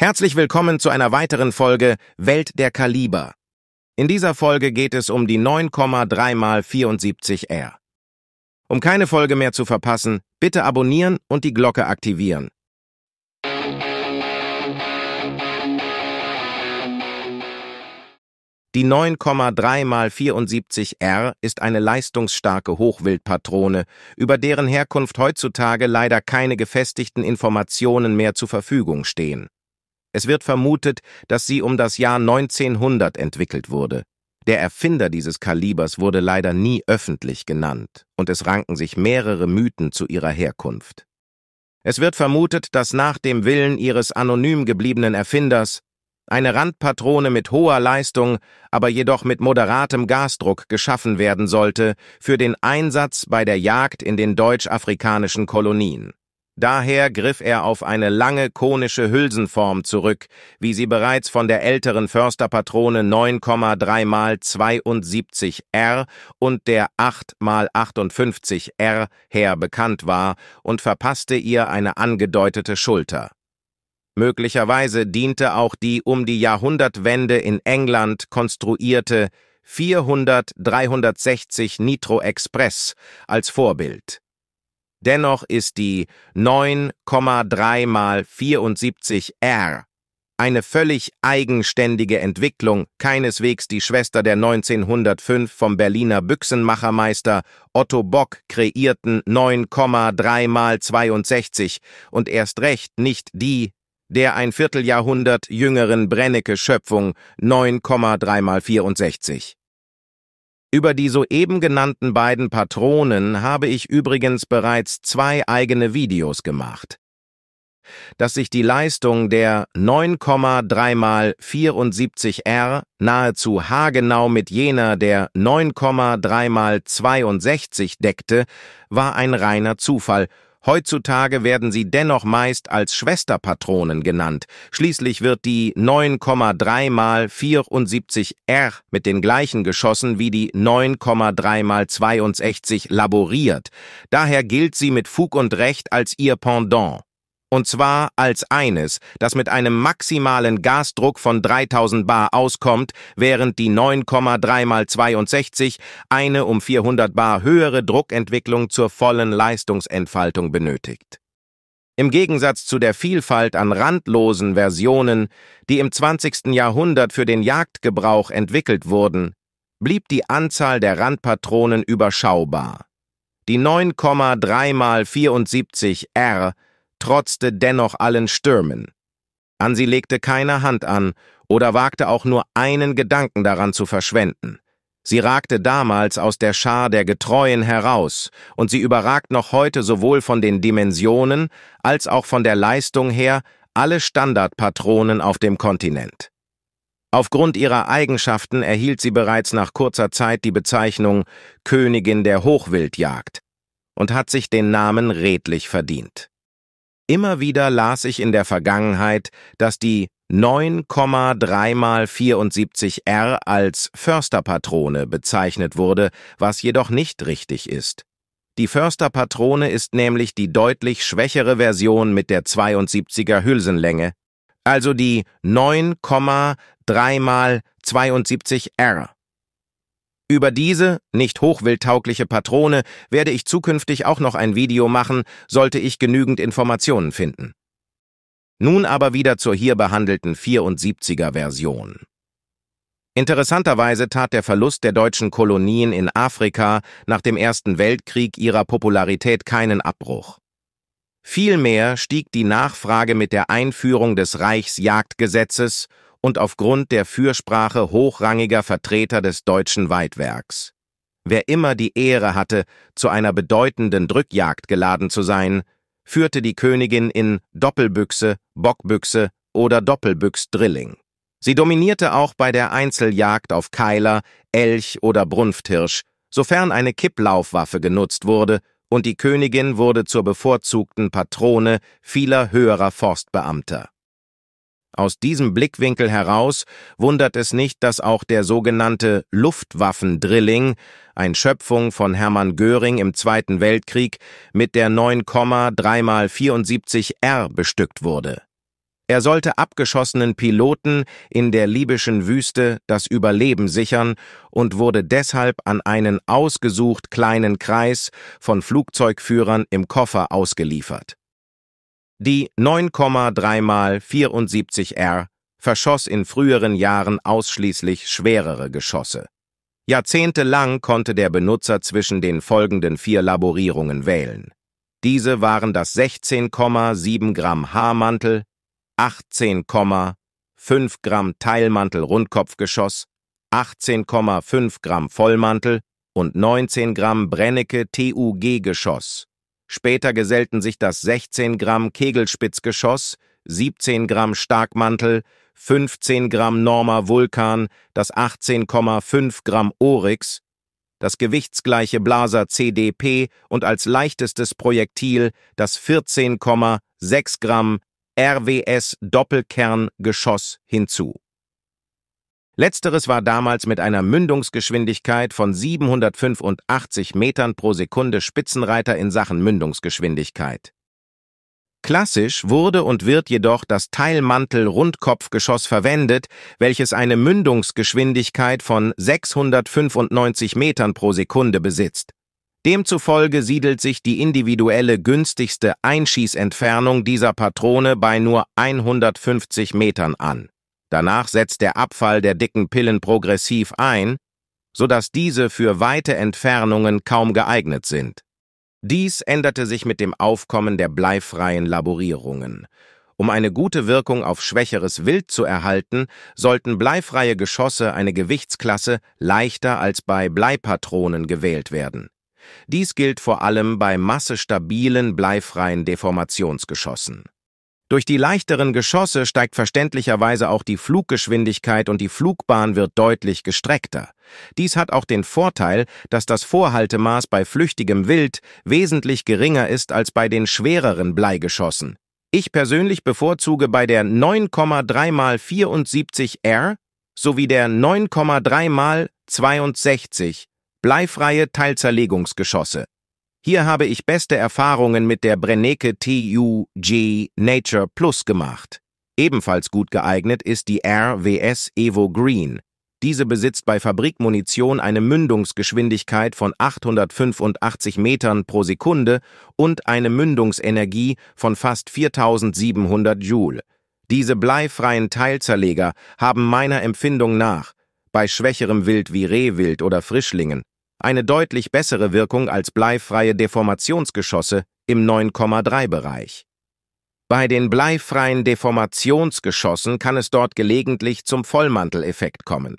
Herzlich willkommen zu einer weiteren Folge Welt der Kaliber. In dieser Folge geht es um die 9,3x74R. Um keine Folge mehr zu verpassen, bitte abonnieren und die Glocke aktivieren. Die 9,3x74R ist eine leistungsstarke Hochwildpatrone, über deren Herkunft heutzutage leider keine gefestigten Informationen mehr zur Verfügung stehen. Es wird vermutet, dass sie um das Jahr 1900 entwickelt wurde. Der Erfinder dieses Kalibers wurde leider nie öffentlich genannt, und es ranken sich mehrere Mythen zu ihrer Herkunft. Es wird vermutet, dass nach dem Willen ihres anonym gebliebenen Erfinders eine Randpatrone mit hoher Leistung, aber jedoch mit moderatem Gasdruck geschaffen werden sollte für den Einsatz bei der Jagd in den deutsch-afrikanischen Kolonien. Daher griff er auf eine lange konische Hülsenform zurück, wie sie bereits von der älteren Försterpatrone 9,3x72 R und der 8x58 R her bekannt war und verpasste ihr eine angedeutete Schulter. Möglicherweise diente auch die um die Jahrhundertwende in England konstruierte 400-360 Nitro Express als Vorbild. Dennoch ist die 9,3 mal 74 R eine völlig eigenständige Entwicklung, keineswegs die Schwester der 1905 vom Berliner Büchsenmachermeister Otto Bock kreierten 9,3 mal 62 und erst recht nicht die der ein Vierteljahrhundert jüngeren Brennecke-Schöpfung 9,3 mal 64. Über die soeben genannten beiden Patronen habe ich übrigens bereits zwei eigene Videos gemacht. Dass sich die Leistung der 9,3x74R nahezu haargenau mit jener der 9,3x62 deckte, war ein reiner Zufall Heutzutage werden sie dennoch meist als Schwesterpatronen genannt. Schließlich wird die 9,3 mal 74 R mit den gleichen geschossen wie die 9,3 mal 62 laboriert. Daher gilt sie mit Fug und Recht als ihr Pendant. Und zwar als eines, das mit einem maximalen Gasdruck von 3000 bar auskommt, während die 9,3 mal 62 eine um 400 bar höhere Druckentwicklung zur vollen Leistungsentfaltung benötigt. Im Gegensatz zu der Vielfalt an randlosen Versionen, die im 20. Jahrhundert für den Jagdgebrauch entwickelt wurden, blieb die Anzahl der Randpatronen überschaubar. Die 9,3 mal 74 R trotzte dennoch allen Stürmen. An sie legte keine Hand an oder wagte auch nur einen Gedanken daran zu verschwenden. Sie ragte damals aus der Schar der Getreuen heraus, und sie überragt noch heute sowohl von den Dimensionen als auch von der Leistung her alle Standardpatronen auf dem Kontinent. Aufgrund ihrer Eigenschaften erhielt sie bereits nach kurzer Zeit die Bezeichnung Königin der Hochwildjagd und hat sich den Namen redlich verdient. Immer wieder las ich in der Vergangenheit, dass die 9,3 x 74 R als Försterpatrone bezeichnet wurde, was jedoch nicht richtig ist. Die Försterpatrone ist nämlich die deutlich schwächere Version mit der 72er Hülsenlänge, also die 9,3 x 72 R. Über diese, nicht hochwildtaugliche Patrone werde ich zukünftig auch noch ein Video machen, sollte ich genügend Informationen finden. Nun aber wieder zur hier behandelten 74er-Version. Interessanterweise tat der Verlust der deutschen Kolonien in Afrika nach dem Ersten Weltkrieg ihrer Popularität keinen Abbruch. Vielmehr stieg die Nachfrage mit der Einführung des Reichsjagdgesetzes und aufgrund der Fürsprache hochrangiger Vertreter des deutschen Weidwerks. Wer immer die Ehre hatte, zu einer bedeutenden Drückjagd geladen zu sein, führte die Königin in Doppelbüchse, Bockbüchse oder Doppelbüchs-Drilling. Sie dominierte auch bei der Einzeljagd auf Keiler, Elch oder Brunfthirsch, sofern eine Kipplaufwaffe genutzt wurde, und die Königin wurde zur bevorzugten Patrone vieler höherer Forstbeamter. Aus diesem Blickwinkel heraus wundert es nicht, dass auch der sogenannte Luftwaffendrilling, ein Schöpfung von Hermann Göring im Zweiten Weltkrieg, mit der 9,3x74R bestückt wurde. Er sollte abgeschossenen Piloten in der libyschen Wüste das Überleben sichern und wurde deshalb an einen ausgesucht kleinen Kreis von Flugzeugführern im Koffer ausgeliefert. Die 9,3 x 74R verschoss in früheren Jahren ausschließlich schwerere Geschosse. Jahrzehntelang konnte der Benutzer zwischen den folgenden vier Laborierungen wählen. Diese waren das 16,7 Gramm Haarmantel, 18,5 Gramm Teilmantel Rundkopfgeschoss, 18,5 Gramm Vollmantel und 19 Gramm Brennecke TUG-Geschoss. Später gesellten sich das 16 Gramm Kegelspitzgeschoss, 17 Gramm Starkmantel, 15 Gramm Norma Vulkan, das 18,5 Gramm Oryx, das gewichtsgleiche Blaser CDP und als leichtestes Projektil das 14,6 Gramm RWS Doppelkerngeschoss hinzu Letzteres war damals mit einer Mündungsgeschwindigkeit von 785 Metern pro Sekunde Spitzenreiter in Sachen Mündungsgeschwindigkeit. Klassisch wurde und wird jedoch das Teilmantel-Rundkopfgeschoss verwendet, welches eine Mündungsgeschwindigkeit von 695 Metern pro Sekunde besitzt. Demzufolge siedelt sich die individuelle günstigste Einschießentfernung dieser Patrone bei nur 150 Metern an. Danach setzt der Abfall der dicken Pillen progressiv ein, sodass diese für weite Entfernungen kaum geeignet sind. Dies änderte sich mit dem Aufkommen der bleifreien Laborierungen. Um eine gute Wirkung auf schwächeres Wild zu erhalten, sollten bleifreie Geschosse eine Gewichtsklasse leichter als bei Bleipatronen gewählt werden. Dies gilt vor allem bei massestabilen bleifreien Deformationsgeschossen. Durch die leichteren Geschosse steigt verständlicherweise auch die Fluggeschwindigkeit und die Flugbahn wird deutlich gestreckter. Dies hat auch den Vorteil, dass das Vorhaltemaß bei flüchtigem Wild wesentlich geringer ist als bei den schwereren Bleigeschossen. Ich persönlich bevorzuge bei der 9,3x74R sowie der 9,3x62 bleifreie Teilzerlegungsgeschosse. Hier habe ich beste Erfahrungen mit der Brenneke TUG Nature Plus gemacht. Ebenfalls gut geeignet ist die RWS Evo Green. Diese besitzt bei Fabrikmunition eine Mündungsgeschwindigkeit von 885 Metern pro Sekunde und eine Mündungsenergie von fast 4700 Joule. Diese bleifreien Teilzerleger haben meiner Empfindung nach bei schwächerem Wild wie Rehwild oder Frischlingen eine deutlich bessere Wirkung als bleifreie Deformationsgeschosse im 9,3-Bereich. Bei den bleifreien Deformationsgeschossen kann es dort gelegentlich zum Vollmanteleffekt kommen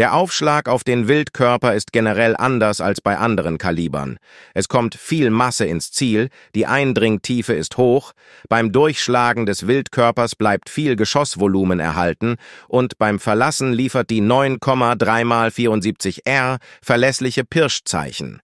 der Aufschlag auf den Wildkörper ist generell anders als bei anderen Kalibern. Es kommt viel Masse ins Ziel, die Eindringtiefe ist hoch, beim Durchschlagen des Wildkörpers bleibt viel Geschossvolumen erhalten und beim Verlassen liefert die 9,3x74R verlässliche Pirschzeichen.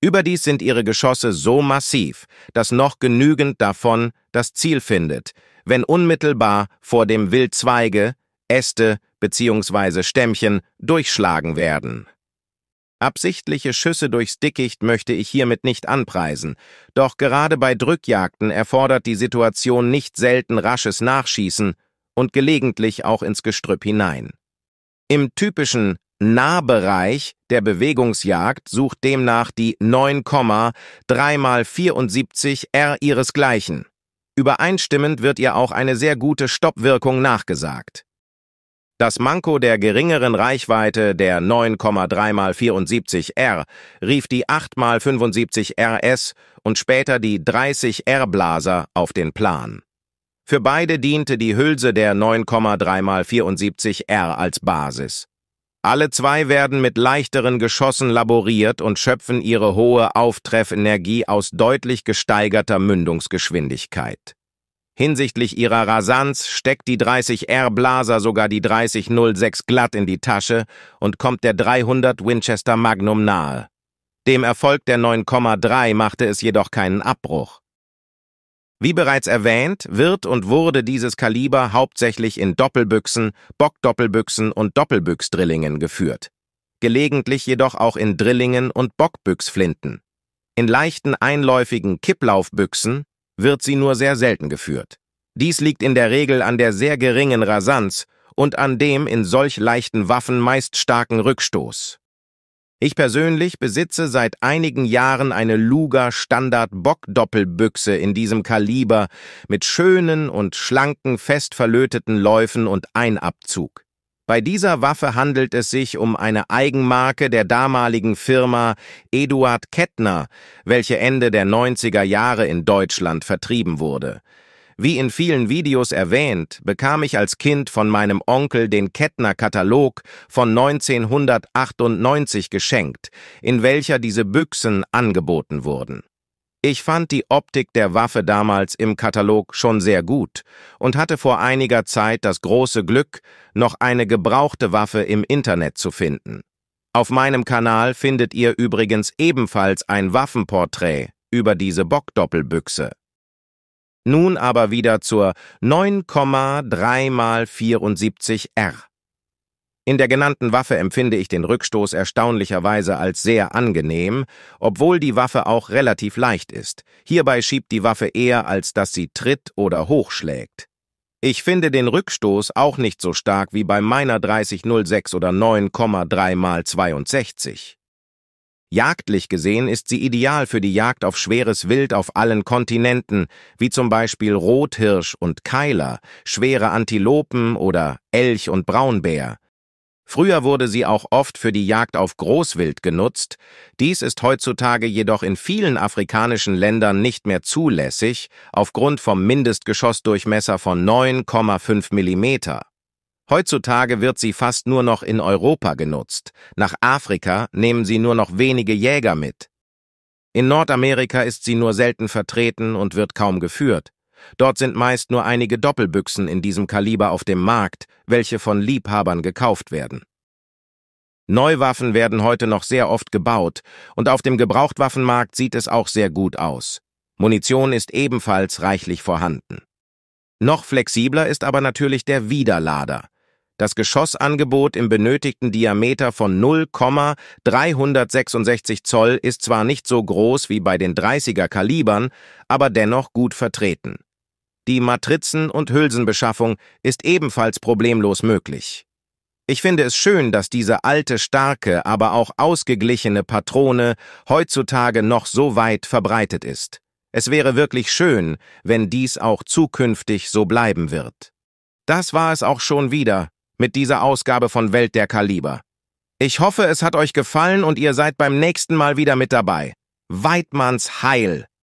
Überdies sind ihre Geschosse so massiv, dass noch genügend davon das Ziel findet, wenn unmittelbar vor dem Wildzweige Äste bzw. Stämmchen durchschlagen werden. Absichtliche Schüsse durchs Dickicht möchte ich hiermit nicht anpreisen, doch gerade bei Drückjagden erfordert die Situation nicht selten rasches Nachschießen und gelegentlich auch ins Gestrüpp hinein. Im typischen Nahbereich der Bewegungsjagd sucht demnach die 93 mal 74 R ihresgleichen. Übereinstimmend wird ihr auch eine sehr gute Stoppwirkung nachgesagt. Das Manko der geringeren Reichweite der 9,3x74R rief die 8x75RS und später die 30R-Blaser auf den Plan. Für beide diente die Hülse der 9,3x74R als Basis. Alle zwei werden mit leichteren Geschossen laboriert und schöpfen ihre hohe Auftreffenergie aus deutlich gesteigerter Mündungsgeschwindigkeit. Hinsichtlich ihrer Rasanz steckt die 30R Blaser sogar die 3006 glatt in die Tasche und kommt der 300 Winchester Magnum nahe. Dem Erfolg der 9,3 machte es jedoch keinen Abbruch. Wie bereits erwähnt, wird und wurde dieses Kaliber hauptsächlich in Doppelbüchsen, Bockdoppelbüchsen und Doppelbüchsdrillingen geführt, gelegentlich jedoch auch in Drillingen und Bockbüchsflinten. In leichten einläufigen Kipplaufbüchsen wird sie nur sehr selten geführt. Dies liegt in der Regel an der sehr geringen Rasanz und an dem in solch leichten Waffen meist starken Rückstoß. Ich persönlich besitze seit einigen Jahren eine Luger Standard Bock-Doppelbüchse in diesem Kaliber mit schönen und schlanken, fest verlöteten Läufen und Einabzug. Bei dieser Waffe handelt es sich um eine Eigenmarke der damaligen Firma Eduard Kettner, welche Ende der 90er Jahre in Deutschland vertrieben wurde. Wie in vielen Videos erwähnt, bekam ich als Kind von meinem Onkel den Kettner-Katalog von 1998 geschenkt, in welcher diese Büchsen angeboten wurden. Ich fand die Optik der Waffe damals im Katalog schon sehr gut und hatte vor einiger Zeit das große Glück, noch eine gebrauchte Waffe im Internet zu finden. Auf meinem Kanal findet ihr übrigens ebenfalls ein Waffenporträt über diese Bockdoppelbüchse. Nun aber wieder zur 9,3x74R. In der genannten Waffe empfinde ich den Rückstoß erstaunlicherweise als sehr angenehm, obwohl die Waffe auch relativ leicht ist. Hierbei schiebt die Waffe eher, als dass sie tritt oder hochschlägt. Ich finde den Rückstoß auch nicht so stark wie bei meiner 3006 oder 9,3 x 62. Jagdlich gesehen ist sie ideal für die Jagd auf schweres Wild auf allen Kontinenten, wie zum Beispiel Rothirsch und Keiler, schwere Antilopen oder Elch und Braunbär. Früher wurde sie auch oft für die Jagd auf Großwild genutzt, dies ist heutzutage jedoch in vielen afrikanischen Ländern nicht mehr zulässig, aufgrund vom Mindestgeschossdurchmesser von 9,5 mm. Heutzutage wird sie fast nur noch in Europa genutzt, nach Afrika nehmen sie nur noch wenige Jäger mit. In Nordamerika ist sie nur selten vertreten und wird kaum geführt. Dort sind meist nur einige Doppelbüchsen in diesem Kaliber auf dem Markt, welche von Liebhabern gekauft werden. Neuwaffen werden heute noch sehr oft gebaut und auf dem Gebrauchtwaffenmarkt sieht es auch sehr gut aus. Munition ist ebenfalls reichlich vorhanden. Noch flexibler ist aber natürlich der Wiederlader. Das Geschossangebot im benötigten Diameter von 0,366 Zoll ist zwar nicht so groß wie bei den 30er Kalibern, aber dennoch gut vertreten. Die Matrizen- und Hülsenbeschaffung ist ebenfalls problemlos möglich. Ich finde es schön, dass diese alte, starke, aber auch ausgeglichene Patrone heutzutage noch so weit verbreitet ist. Es wäre wirklich schön, wenn dies auch zukünftig so bleiben wird. Das war es auch schon wieder mit dieser Ausgabe von Welt der Kaliber. Ich hoffe, es hat euch gefallen und ihr seid beim nächsten Mal wieder mit dabei. Weidmanns Heil!